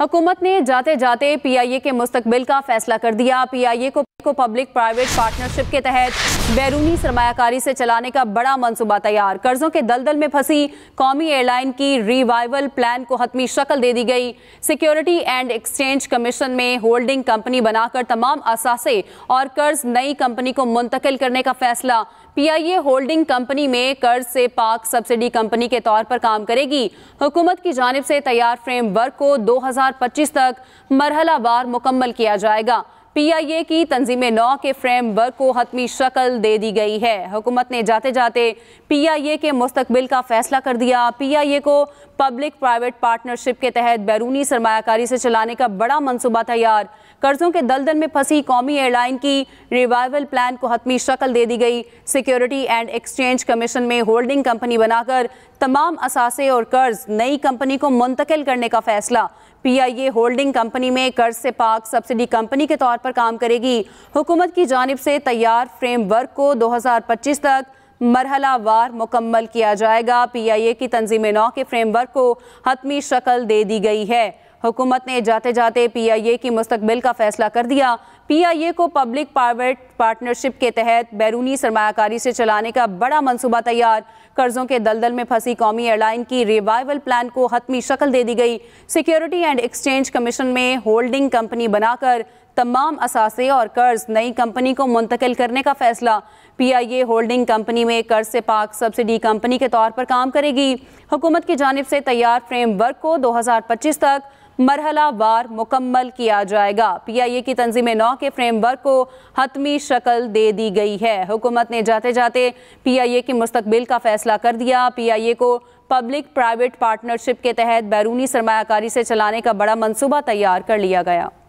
हुकूमत ने जाते जाते पीआईए के मुस्तबिल का फैसला कर दिया पीआईए को को पब्लिक प्राइवेट पार्टनरशिप के तहत बैरूनी सरमाकारी से चलाने का बड़ा मंसूबा तैयार कर्जों के दलदल में फंसी कौमी एयरलाइन की रिवाइवल प्लान को हतमी शक्ल दे दी गई सिक्योरिटी एंड एक्सचेंज कमीशन में होल्डिंग कंपनी बनाकर तमाम असासे और कर्ज नई कंपनी को मुंतकिल करने का फैसला पीआईए होल्डिंग कंपनी में कर्ज से पाक सब्सिडी कंपनी के तौर पर काम करेगी हुकूमत की जानब से तैयार फ्रेमवर्क को 2025 तक मरहला बार मुकम्मल किया जाएगा पीआईए की तंजीम नौ के फ्रेम वर्क को हतमी शक्ल दे दी गई है हुकूमत ने जाते जाते पीआईए के मुस्तबिल का फैसला कर दिया पीआईए को पब्लिक प्राइवेट पार्टनरशिप के तहत बैरूनी सरमाकारी से चलाने का बड़ा मनसूबा तैयार कर्जों के दलदल में फंसी कौमी एयरलाइन की रिवाइवल प्लान को हतमी शक्ल दे दी गई सिक्योरिटी एंड एक्सचेंज कमीशन में होल्डिंग कंपनी बनाकर तमाम असासे और कर्ज नई कंपनी को मुंतकिल करने का फैसला पीआईए होल्डिंग कंपनी में कर्ज से पाक सब्सिडी कंपनी के तौर पर काम करेगी हुकूमत की जानब से तैयार फ्रेमवर्क को 2025 तक मरहलावार मुकम्मल किया जाएगा पीआईए की तंजीम नौ के फ्रेमवर्क को हतमी शक्ल दे दी गई है हुकूमत ने जाते जाते पी आई ए की मुस्तबिल का फैसला कर दिया पी आई ए को पब्लिक प्राइवेट पार्टनरशिप के तहत बैरूनी सरमाकारी से चलाने का बड़ा मनसूबा तैयार कर्जों के दलदल में फंसी कौमी एयरलाइन की रिवाइवल प्लान को हतमी शक्ल दे दी गई सिक्योरिटी एंड एक्सचेंज कमीशन में होल्डिंग कंपनी बनाकर तमाम असासे और कर्ज नई कंपनी को मुंतकिल करने का फैसला P I A holding company में कर्ज से पाक सब्सिडी कंपनी के तौर पर काम करेगी हुकूमत की जानब से तैयार फ्रेमवर्क को दो हजार पच्चीस तक मरहला वार मुकम्मल किया जाएगा पी आई ए की तंजीम नौ के फ्रेमवर्क को हतमी शक्ल दे दी गई है हुकूमत ने जाते जाते पी आई ए के मुस्तबिल का फैसला कर दिया पी आई ए को पब्लिक प्राइवेट पार्टनरशिप के तहत बैरूनी सरमाकारी से चलाने का बड़ा मनसूबा तैयार कर लिया गया